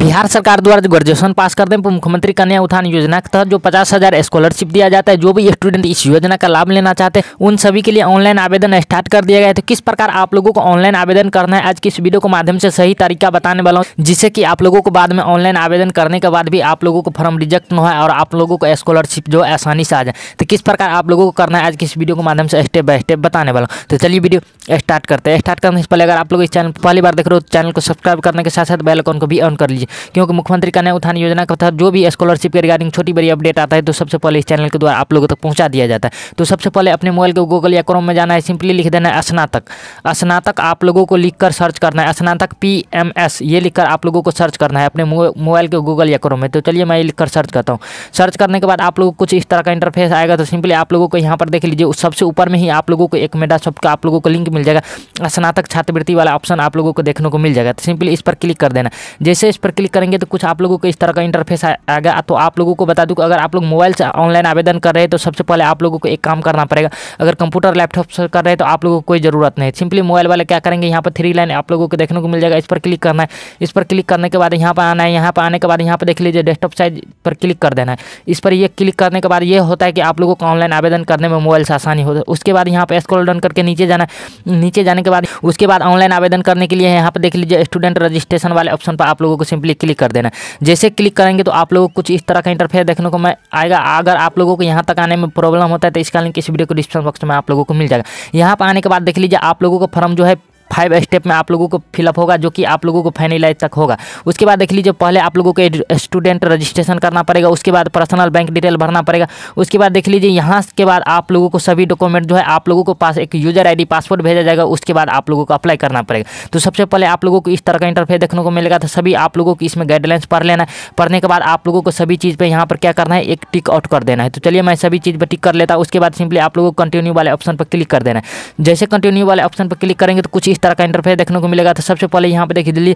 बिहार सरकार द्वारा जो ग्रेजुएशन पास करते हैं मुख्यमंत्री कन्या उत्थान योजना के तहत जो पचास हजार स्कॉलरशिप दिया जाता है जो भी स्टूडेंट इस योजना का लाभ लेना चाहते हैं उन सभी के लिए ऑनलाइन आवेदन स्टार्ट कर दिया गया है तो किस प्रकार आप लोगों को ऑनलाइन आवेदन करना है आज की इस वीडियो के माध्यम से सही तरीका बताने वाला हूँ जिससे कि आप लोगों को बाद में ऑनलाइन आवेदन करने के बाद भी आप लोगों को फॉर्म रिजेक्ट न हो और आप लोगों को स्कॉलरशिप जो आसानी से आ जाए तो किस प्रकार आप लोगों को करना है आज की इस वीडियो के माध्यम से स्टेप बाय स्टेप बताने वाला हूँ तो चलिए वीडियो स्टार्ट करते हैं स्टार्ट करने से पहले अगर आप लोग इस चैनल पहली बार देख रहे हो चैनल तो को सब्सक्राइब करने के साथ साथ बेल को भी ऑन कर लीजिए लीजिए क्योंकि मुख्यमंत्री कन्या उत्थान योजना का तहत जो भी स्कॉलरशिप के रिगार्डिंग छोटी बड़ी अपडेट आता है तो सबसे पहले इस चैनल के द्वारा आप लोगों तक पहुँचा दिया जाता है तो सबसे पहले अपने मोबाइल के गूगल या क्रोम में जाना है सिंपली लिख देना है स्नातक स्नातक आप लोगों को लिख कर सर्च करना है स्नातक पी एम एस ये लिखकर आप लोगों को सर्च करना है अपने मोबाइल के गूगल या क्रोम में तो चलिए मैं ये लिखकर सर्च करता हूँ सर्च करने के बाद आप लोगों को कुछ इस तरह का इंटरफेस आएगा तो सिंपली आप लोगों को यहाँ पर देख लीजिए सबसे ऊपर में ही आप लोगों को एक मेडा शॉप का आप लोगों को लिंक मिल जाएगा स्नातक छात्रवृत्ति वाला ऑप्शन आप लोगों को देखने को मिल जाएगा तो सिंपली इस पर क्लिक कर देना जैसे इस पर क्लिक करेंगे तो कुछ आप लोगों को इस तरह का इंटरफेस आएगा तो आप लोगों को बता दूँ कि अगर आप लोग मोबाइल से ऑनलाइन आवेदन कर रहे हैं तो सबसे पहले आप लोगों को एक काम करना पड़ेगा अगर कंप्यूटर लैपटॉप से कर रहे हैं तो आप लोगों को कोई ज़रूरत नहीं सिंपली मोबाइल वाले क्या करेंगे यहाँ पर थ्री लाइन आप लोगों को देखने को मिल जाएगा इस पर क्लिक करना है इस पर क्लिक करने के बाद यहाँ पर आना है यहाँ पर आने के बाद यहाँ पर देख लीजिए डेस्कटॉप साइज पर क्लिक कर देना है इस पर ये क्लिक करने के बाद ये होता है कि आप लोगों को ऑनलाइन आवेदन करने में मोबाइल से आसानी होता है उसके बाद यहाँ पर स्क्रॉल डाउन करके नीचे जाना नीचे जाने के बाद उसके बाद ऑनलाइन आवेदन करने के लिए यहाँ पर देख लीजिए स्टूडेंट रजिस्ट्रेशन वाले ऑप्शन पर आप लोगों को सिंपली सिंपली क्लिक कर देना जैसे क्लिक करेंगे तो आप लोगों को कुछ इस तरह का इंटरफेयर देखने को मैं आएगा अगर आप लोगों को यहाँ तक आने में प्रॉब्लम होता है तो इसका लिंक इस वीडियो को डिस्क्रिप्शन बॉक्स में आप लोगों को मिल जाएगा यहाँ पर आने के बाद देख लीजिए आप लोगों को फॉर्म जो है फाइव स्टेप में आप लोगों को फिलअप होगा जो कि आप लोगों को फाइनलाइज तक होगा उसके बाद देख लीजिए पहले आप लोगों को स्टूडेंट रजिस्ट्रेशन करना पड़ेगा उसके बाद पर्सनल बैंक डिटेल भरना पड़ेगा उसके बाद देख लीजिए यहाँ के बाद आप लोगों को सभी डॉक्यूमेंट जो है आप लोगों को पास एक यूजर आई पासवर्ड भेजा जाएगा उसके बाद आप लोगों को अप्लाई करना पड़ेगा तो सबसे पहले आप लोगों को इस तरह का इंटरफेस देखने को मिलेगा तो सभी आप लोगों को इसमें गाइडलाइंस पढ़ लेना है पढ़ने के बाद आप लोगों को सभी चीज़ पर यहाँ पर क्या करना है एक टिक आउट कर देना है तो चलिए मैं सभी चीज़ पर टिक कर लेता उसके बाद सिंपली आप लोगों को कंटिन्यू वाले ऑप्शन पर क्लिक कर देना है जैसे कंटिन्यू वाले ऑप्शन पर क्लिक करेंगे तो कुछ इस तरह का इंटरफेस देखने को मिलेगा तो सबसे पहले यहाँ पर देखिए दिल्ली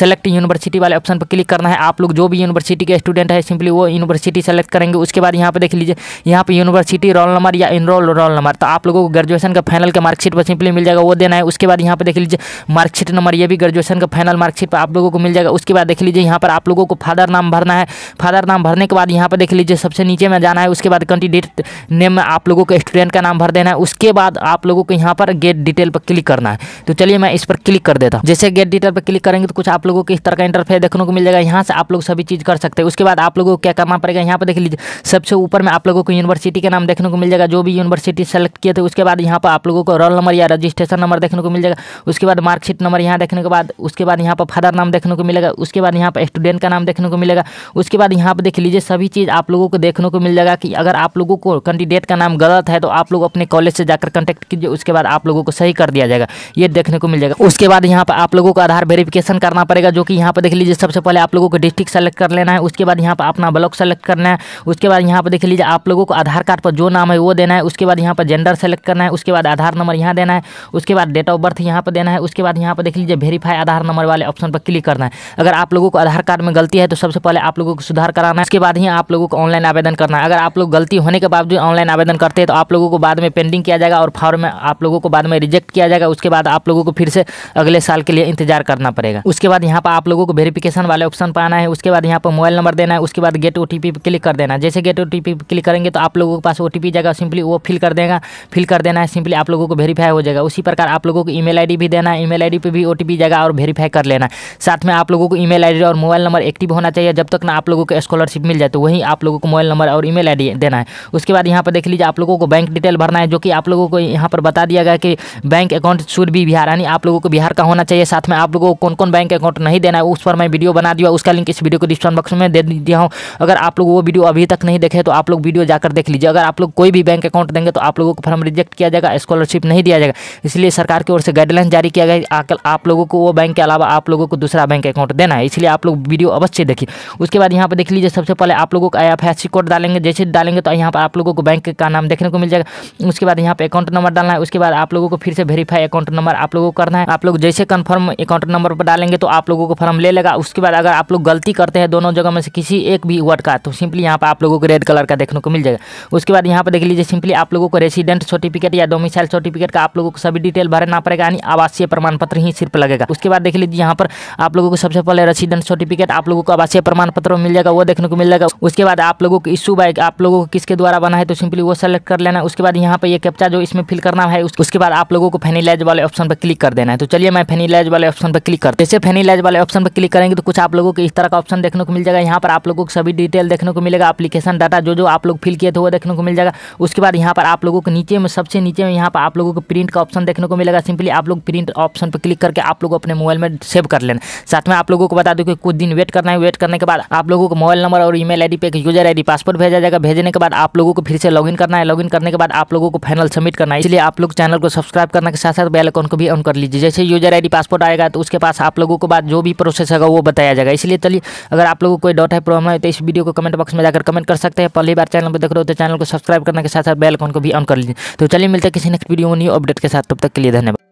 सेलेक्ट यूनिवर्सिटी वाले ऑप्शन पर क्लिक करना है आप लोग जो भी यूनिवर्सिटी के स्टूडेंट है सिंपली वो यूनिवर्सिटी सेलेक्ट करेंगे उसके बाद यहाँ पर देख लीजिए यहाँ पर यूनिवर्सिटी रोल नंबर या इनरोल रोल नंबर तो आप लोगों को ग्रेजुएशन का फाइनल का मार्कशीट पर सिंपली मिल जाएगा वो देना है उसके बाद यहाँ पर देख लीजिए मार्कशीट नंबर ये भी ग्रेजुएशन का फाइनल मार्कशीट पर आप लोगों को मिल जाएगा उसके बाद देख लीजिए यहाँ पर आप लोगों को फादर नाम भरना है फादर नाम भरने के बाद यहाँ पर देख लीजिए सबसे नीचे में जाना है उसके बाद कैंडिडेट नेम में आप लोगों को स्टूडेंट का नाम भर देना है उसके बाद आप लोगों को यहाँ पर गेट डिटेल पर क्लिक करना है तो चलिए मैं इस पर क्लिक कर देता हूँ जैसे गेट डिटेल पर क्लिक करेंगे तो कुछ आप लोगों को इस तरह का इंटरफेस देखने को मिल जाएगा यहाँ से आप लोग सभी चीज़ कर सकते हैं उसके बाद आप लोगों को क्या करना पड़ेगा यहाँ पर देख लीजिए सबसे ऊपर में आप लोगों को यूनिवर्सिटी का नाम देखने को मिल जाएगा जो भी यूनिवर्सिटी सेलेक्ट किए थे उसके बाद यहाँ पर आप लोगों को रोल नंबर या रजिस्ट्रेशन नंबर देखने को मिल जाएगा उसके बाद मार्कशीट नंबर यहाँ देखने के बाद उसके बाद यहाँ पर फादर नाम देखने को मिलेगा उसके बाद यहाँ पर स्टूडेंट का नाम देखने को मिलेगा उसके बाद यहाँ पर देख लीजिए सभी चीज़ आप लोगों को देखने को मिल जाएगा कि अगर आप लोगों को कैंडिडेट का नाम गलत है तो आप लोग अपने कॉलेज से जाकर कॉन्टेक्ट कीजिए उसके बाद आप लोगों को सही कर दिया जाएगा ये देखने देखने को मिल जाएगा उसके बाद यहाँ पर आप लोगों को आधार वेरिफिकेशन करना पड़ेगा जो कि यहाँ पर देख लीजिए सबसे पहले आप लोगों को डिस्ट्रिक्ट सेलेक्ट कर लेना है उसके बाद यहाँ पर अपना ब्लॉक सेलेक्ट करना है उसके बाद यहाँ पर देख लीजिए आप लोगों को आधार कार्ड पर जो नाम है वो देना है उसके बाद यहाँ पर जेंडर सेलेक्ट करना है उसके बाद आधार नंबर यहाँ देना है उसके बाद डेट ऑफ बर्थ यहाँ पर देना है उसके बाद यहाँ पर देख लीजिए वेरीफाई आधार नंबर वाले ऑप्शन पर क्लिक करना है अगर आप लोगों को आधार कार्ड में गलती है तो सबसे पहले आप लोगों को सुधार कराना है उसके बाद ही आप लोगों को ऑनलाइन आवेदन करना है अगर आप लोग गलती होने के बावजूद ऑनलाइन आवेदन करते हैं तो आप लोगों को बाद में पेंडिंग किया जाएगा और फॉर्म में आप लोगों को बाद में रिजेक्ट किया जाएगा उसके बाद आप लोगों लोगों को फिर से अगले साल के लिए इंतजार करना पड़ेगा उसके बाद यहाँ पर आप लोगों को वेरिफिकेशन वाले ऑप्शन पर आना है उसके बाद यहाँ पर मोबाइल नंबर देना है उसके बाद गेट ओ पर क्लिक कर देना है जैसे गेट ओ क्लिक करेंगे तो आप लोगों के पास ओ जाएगा सिंपली वो फिल कर देगा फिल कर देना है सिंपली आप लोगों को वेरीफाई हो जाएगा उसी प्रकार आप लोगों को ईमेल मेल भी देना है ई मेल आई भी ओटीपी जाएगा और वेरीफाई कर लेना साथ में आप लोगों को ई मेल और मोबाइल नंबर एक्टिव होना चाहिए जब तक ना आप लोगों को स्कॉलरशिप मिल जाए तो वहीं आप लोगों को मोबाइल नंबर और ईमेल आईडी देना है उसके बाद यहाँ पर देख लीजिए आप लोगों को बैंक डिटेल भरना है जो कि आप लोगों को यहाँ पर बता दिया गया कि बैंक अकाउंट शुड भी बिहार रानी आप लोगों को बिहार का होना चाहिए साथ में आप लोगों को कौन कौन बैंक अकाउंट नहीं देना है उस पर मैं वीडियो बना दिया उसका लिंक इस वीडियो को डिस्क्रिप्शन बॉक्स में दे दिया हूँ अगर आप लोग वो वीडियो अभी तक नहीं देखे तो आप लोग वीडियो जाकर देख लीजिए अगर आप लोग कोई भी बैंक अकाउंट देंगे तो आप लोगों को फॉर्म रिजेक्ट किया जाएगा स्कॉलरशिप नहीं दिया जाएगा इसलिए सरकार की ओर से गाइडलाइन जारी किया गया आप लोगों को वो बैंक के अलावा आप लोगों को दूसरा बैंक अकाउंट देना है इसलिए आप लोग वीडियो अवश्य देखिए उसके बाद यहाँ पर देख लीजिए सबसे पहले आप लोगों का एफ कोड डालेंगे जैसे डालेंगे तो यहाँ पर आप लोगों को बैंक का नाम देखने को मिल जाएगा उसके बाद यहाँ पर अकाउंट नंबर डालना है उसके बाद आप लोगों को फिर से वेरीफाई अकाउंट नंबर आप लोगों को करना है आप लोग जैसे कन्फर्म अकाउंट नंबर पर डालेंगे तो आप लोगों को फॉर्म ले लेगा उसके बाद अगर आप लोग गलती करते हैं दोनों जगह में से किसी एक भी वर्ड का तो सिंपली यहाँ पर आप लोगों को रेड कलर का देखने को मिल जाएगा उसके बाद यहाँ पर देख लीजिए सिंपली आप लोगों को रेसिडेंट सर्टिफिकेट या डोमिसाइल सर्टिफिकेट का आप लोगों को सभी डिटेल भरना पड़ेगा यानी आवासीय प्रमाण पत्र ही सिर्फ लगेगा उसके बाद देख लीजिए यहाँ पर आप लोगों को सबसे पहले रेसिडेंट सर्टिफिकेट आप लोगों को आवासीय प्रमाण पत्र मिल जाएगा वो देखने को मिल जाएगा उसके बाद आप लोगों को इशू बाइक आप लोगों को किसके द्वारा बना है तो सिंपली वो सेलेक्ट कर लेना उसके बाद यहाँ पर ये कैप्चा जो इसमें फिल करना है उसके बाद आप लोगों को फेनिलाइज वाले ऑप्शन पर क्लिक कर देना है तो चलिए मैं फेनीलाइज वाले ऑप्शन पर क्लिक कर जैसे फेनीलाइज वाले ऑप्शन पर क्लिक करेंगे तो कुछ आप लोगों को इस तरह का ऑप्शन देखने को मिल जाएगा यहाँ पर आप लोगों को सभी डिटेल देखने को मिलेगा अपलीकेशन डाटा जो जो आप लोग फिल किए थे वो देखने को मिल जाएगा उसके बाद यहाँ पर आप लोगों को नीचे में सबसे नीचे में यहाँ पर आप लोगों को प्रिंट का ऑप्शन देखने को मिलेगा सिंपली आप लोग प्रिंट ऑप्शन पर क्लिक करके आप लोग अपने मोबाइल में सेव कर लेना साथ में आप लोगों को बता दूँ कि कुछ दिन वेट करना है वेट करने के बाद आप लोगों को मोबाइल नंबर और ईमेल आई पे एक यूजर आई पासवर्ड भेजा जाएगा भेजने के बाद आप लोगों को फिर से लॉगिन करना है लॉगिन करने के बाद आप लोगों को फाइनल सबमिट करना है इसलिए आप लोग चैनल को सब्सक्राइब करने के साथ साथ बेल अकाउंट को भी ऑन कर लीजिए जैसे यूजर आईडी पासपोर्ट आएगा तो उसके पास आप लोगों को बाद जो भी प्रोसेस होगा वो बताया जाएगा इसलिए चलिए अगर आप लोगों को कोई डॉट है प्रॉब्लम है तो इस वीडियो को कमेंट बॉक्स में जाकर कमेंट कर सकते हैं पहली बार चैनल पर देख रहे हो तो चैनल को सब्सक्राइब करने के साथ साथ बेल को भी ऑन कर लीजिए तो चलिए मिलते हैं किसी नेक्स्ट वीडियो में न्यू अपडेट के साथ तब तक के लिए धन्यवाद